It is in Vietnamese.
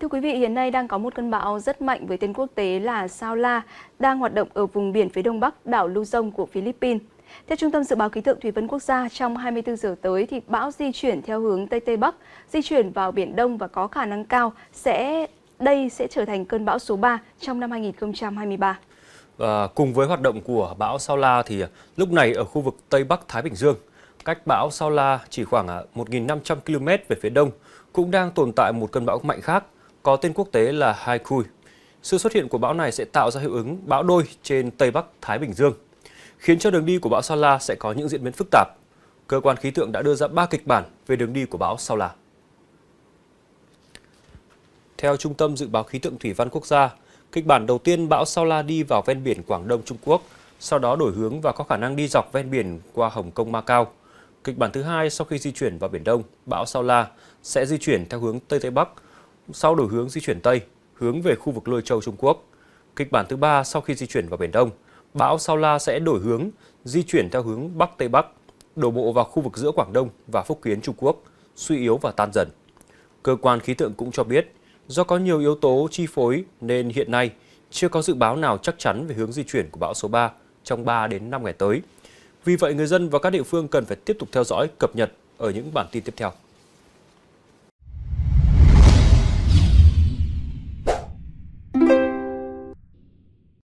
Thưa quý vị, hiện nay đang có một cơn bão rất mạnh với tên quốc tế là Sao La, đang hoạt động ở vùng biển phía đông bắc đảo Luzon của Philippines. Theo Trung tâm Dự báo Khí tượng Thủy văn Quốc gia, trong 24 giờ tới thì bão di chuyển theo hướng Tây Tây Bắc, di chuyển vào Biển Đông và có khả năng cao sẽ đây sẽ trở thành cơn bão số 3 trong năm 2023. À, cùng với hoạt động của bão Sao La thì lúc này ở khu vực Tây Bắc Thái Bình Dương, cách bão Sao La chỉ khoảng 1.500 km về phía đông, cũng đang tồn tại một cơn bão mạnh khác – có tên quốc tế là Haikui. Sự xuất hiện của bão này sẽ tạo ra hiệu ứng bão đôi trên Tây Bắc Thái Bình Dương, khiến cho đường đi của bão Sao La sẽ có những diễn biến phức tạp. Cơ quan khí tượng đã đưa ra 3 kịch bản về đường đi của bão Sao La. Theo Trung tâm Dự báo Khí tượng Thủy văn Quốc gia, kịch bản đầu tiên bão Sao La đi vào ven biển Quảng Đông Trung Quốc, sau đó đổi hướng và có khả năng đi dọc ven biển qua Hồng Kông Macau. Kịch bản thứ hai sau khi di chuyển vào Biển Đông, bão Sao La sẽ di chuyển theo hướng Tây Tây Bắc, sau đổi hướng di chuyển Tây, hướng về khu vực Lôi Châu Trung Quốc. Kịch bản thứ ba sau khi di chuyển vào Biển Đông, bão Sao La sẽ đổi hướng, di chuyển theo hướng Bắc Tây Bắc, đổ bộ vào khu vực giữa Quảng Đông và Phúc Kiến Trung Quốc, suy yếu và tan dần. Cơ quan khí tượng cũng cho biết, do có nhiều yếu tố chi phối nên hiện nay chưa có dự báo nào chắc chắn về hướng di chuyển của bão số 3 trong 3 đến 5 ngày tới. Vì vậy, người dân và các địa phương cần phải tiếp tục theo dõi, cập nhật ở những bản tin tiếp theo.